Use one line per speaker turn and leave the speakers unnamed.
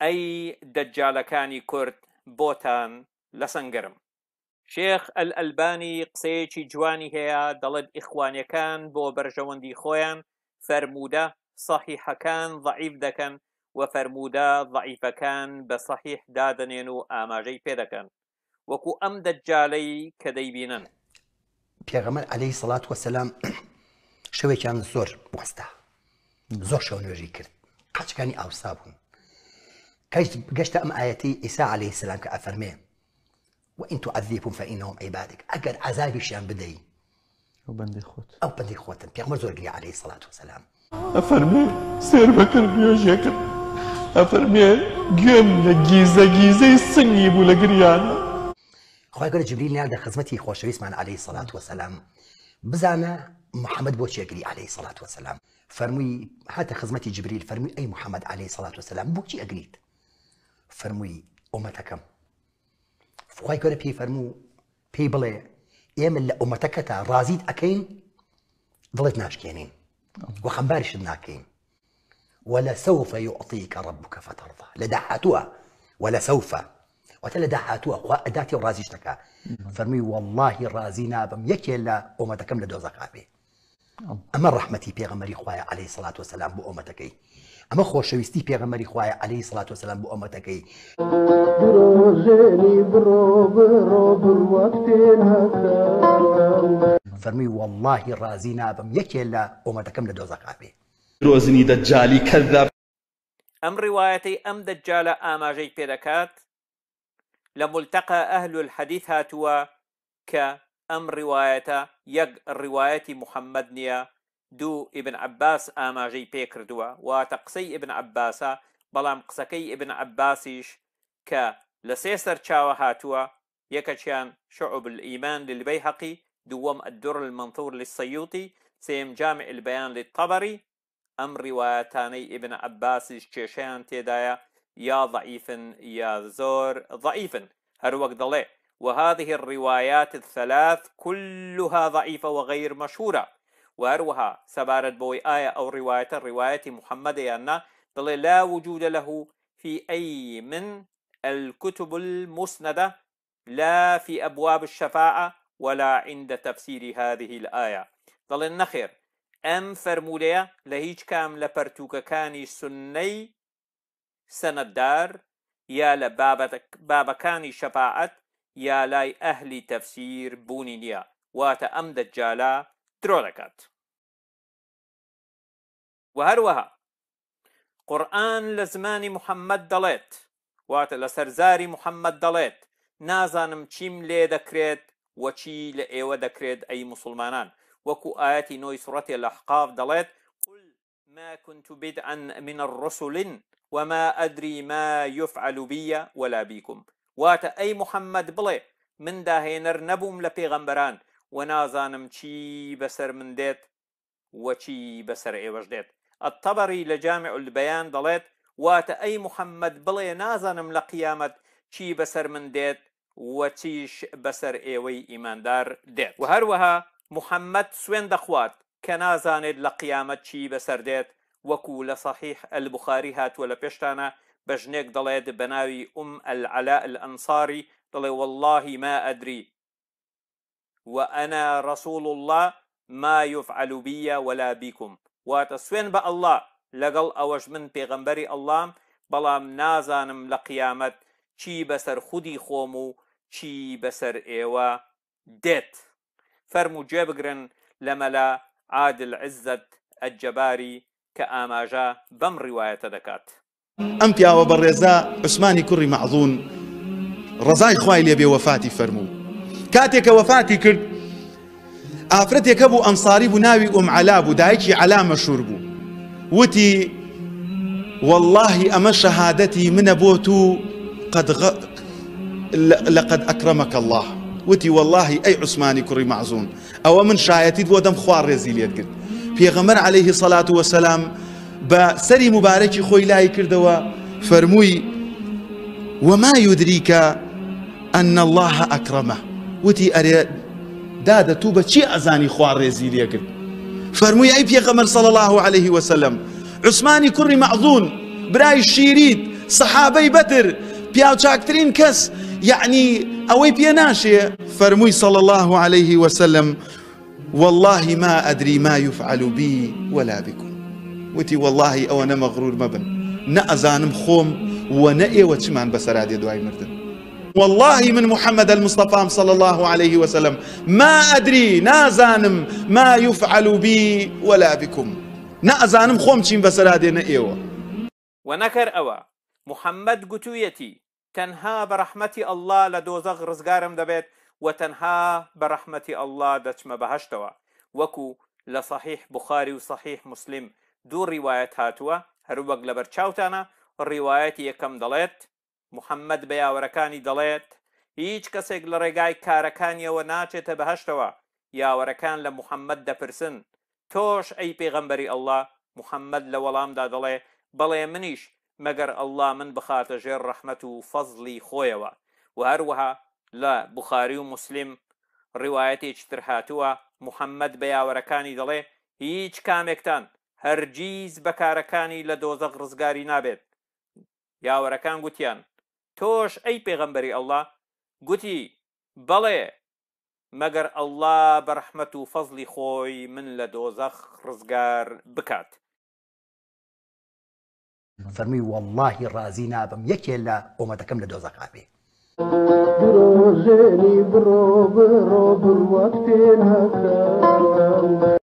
ئەی دەجالەکانی کورد بۆتان لە سنگرم شێخ ئەلبانی قسەیەکی جوانی هەیە دەڵێت ئیخوانیەکان بۆ بەرژەوەندی خۆیان فەرموودە سەحیحەکان ضعیف دەکەن و فەرموودە ضعیفەکان بە سەحیح دادنێن و ئاماژەی پێدەکەن وەکو ئەم دەجالەی کە دەیبینن
پێغەمەر عەلەی سەڵات وەسەلام شەوێکیان زۆر وەستا زۆر شەو نوێژی کرد قاچەکانی ئاوسا بوون قشت أم آياتي إساء عليه السلام كأفرمي وإن تعذبهم فإنهم عبادك أجر عذابي الشام بدي أو بندي خوت أو بندي خوت بيغمر زورقي عليه الصلاة والسلام
أفرمي سير بكر بيوجيكر أفرمي قيم لجيزة جيزة السنية بولا خويا خوای
جبريل جبریل خزمتي خوش معنا عليه الصلاة والسلام بزانا محمد بوشي چێگری عليه الصلاة والسلام فرمي هاتە خزمتي جبريل فرمي أي محمد عليه الصلاة والسلام بوشي أقريت فرمي أمتكم فخوای گەورە پێی فەرموو پێی بڵێ ئێمە لە ئۆمەتەکە تا ڕازیت ئەەکەین دڵێت ناشکێنین وخەمبارش ناکەین ولا سوف يعطيك ربك فترضى لدعاتوا ولا سوف وتلا دعاتوا وأداتي ورازيشتك فرمي والله رازينا بم يكي لا وما تكمل دوزا أما رحمتي پێغەمەری خخوایە عليه سلات وسلام بۆ ئۆمەتەکەی ئەمە خۆشەویستی پێغەمەری خخوایە عليه برو برو برو ئۆمەتەکەی فرمي والله رازينا بم یەکێ أمتكم ئۆمەتەکەم لە برو
درۆزنی دەجای کەدا
ئەم ڕیواەتەی ئەم دەجالە ئاماژەی پێدەکات لە ملتەقە ئەهل الحەدیث هاتووە کە ام روايتا يق ڕواەتی محمد نيا دو ابن عباس اما جي بيكر قسەی ئبن ابن بەڵام قسەکەی ئبن عباسیش کە لە سێ سەر چاوە هاتووە شعب الإيمان للبيهقي دوم الدر المنثور للسيوطي سيم جامع البيان للطبري ئەم ڕواەتانەی ابن عباس کێشەیان تێدایە يا ضعیفن يا زور ضعیفن هەروەک دەڵێ وهذه الروايات الثلاث كلها ضعيفة وغير مشهورة واروها سبارت بوي آية أو رواية رواية محمد أن لا وجود له في أي من الكتب المسندة لا في أبواب الشفاعة ولا عند تفسير هذه الآية ضل النخير أم فرمولية لهيج كام لبرتوك كاني سني سندار يا لبابك بابكاني شفاعت یا لای تفسیر بونی نیا و تا ام دجالا درو دکات و هر وها قرآن لزمان محمد دلیت و تا سەرزاری محمد دلیت نازانم چیم دکرید و چی لی ئێوە دکرید ای مسلمانان و کو نۆی نوی سورت الاحقاف دلیت قل ما كنت بدعا من الرسل وما أدري ما يفعل بي ولا بكم واتە ئەی محەممەد بڵێ من داهێنەر نەبووم لە پێغەمبەران و نازانم چی بەسەر من دێت وەچی بەسەر ئێوەش دێت ئەتەبەری لە جامع البەیان دەڵێت واتە ئەی محەممەد بڵێ نازانم لە قیامەت چی بەسەر من دێت وەچیش بەسەر ئێوەی ئیماندار دێت و هەروەها محەممەد سوێن دەخوات کە نازانێت لە قیامەت چی بەسەر دێت وەکو لە صحیح ئەلبخاری هاتووە لە پێشتانە بجنيك ژنێک بناوي أم العلاء الأنصاري ئەنساری والله ما أدري وأنا رسول الله ما يفعل بي ولا بكم واتسوين با الله لقل أوج من بيغمبري الله بەڵام نازانم لقيامت چي بسر خودي خومو چي بسر ايوا ديت فرمو دێت لملا عادل عزت الجباري كآماجا بم رواية دكات ئەم پیاوە
بەڕێزا كري معظون معزون خوالي خوای وفاتي فرمو كاتيك وفاتي كر کرد أبو أنصاري ئەمساری بوو أم ئۆمعلا بو دایکی علا مەشور بوو وتی واللهی ئەمە شەهادەتی منە بۆ تو لقد أكرمك الله وتي والله أي عثماني كري معظون أو من شايتي بۆ خوار خوار ڕێزی لێت في غمر عليه الصلاة والسلام با سری مبارکی خوی لای کرده و فرموی و ما یدری که أن الله اکرمه و تی اره دادة تو با چی ازانی خوار ریزی ڕێزی کرد فرموی ای پیغمبر صلی الله علیه و سلم عثمانی کری معظون برای شیرید صحابه بەتر پیاو چاکترین کس یعنی اوی پێ ناشه فرموی صلی الله علیه و سلم والله ما أدري ما يفعل بي ولا بكم وتی والله او انا مغرور مبن نا ازانم خوم و نە ئێوە چمان بەسەرا دێ مردن والله من محمد المصطفى صلى الله عليه وسلم ما أدري نازانم ما يفعل بي ولا بكم نازانم خوم چين بسرادين ايوا
ونكر اوا محمد قتويتي تنها برحمتي الله لدوزغ رزقارم دبيت وتنها برحمتي الله دچم بهشتوا وكو لصحيح بخاري وصحيح مسلم دوو ڕیواەت هاتووە هەروەک لە بەرچاوتانە ڕیواەتی یەکەم دەڵێت محەممەد بە یاوەرەکانی دەڵێت هیچ کەسێک لە ڕێگای کارەکانیەوە ناچێتە بەهشتەوە یاوەرەکان لە محەممەد دەپرسن تۆش ئەی پێغەمبەری ئەلله محەممەد لە وەڵامدا دەڵێ بەڵێ منیش مەگەر ئەلله من بخاتە ژێر ڕەحمەت و فەزلی خۆیەوە و هەروەها لە بخاری و مسلیم ڕیواەتێکی تر هاتووە محەممەد بە یاوەرەکانی دەڵێ هیچ کامێکتان هەرگیز بەکارەکانی لە دۆزەق ڕزگاری نابێت یاوەرەکان گوتیان تۆش ئەی پێغەمبەری ئەلله گوتی بەڵێ مەگەر ئەلله بەرحمەت و فەزلی خۆی من لە دۆزەخ ڕزگار بکات
فەرمی واللهی ڕازی نابم یەکێ لە ئۆمەتەکەم لە دۆزەقابێ
برۆژێنی بڕۆ بڕۆ بڕوەک پێ هەکە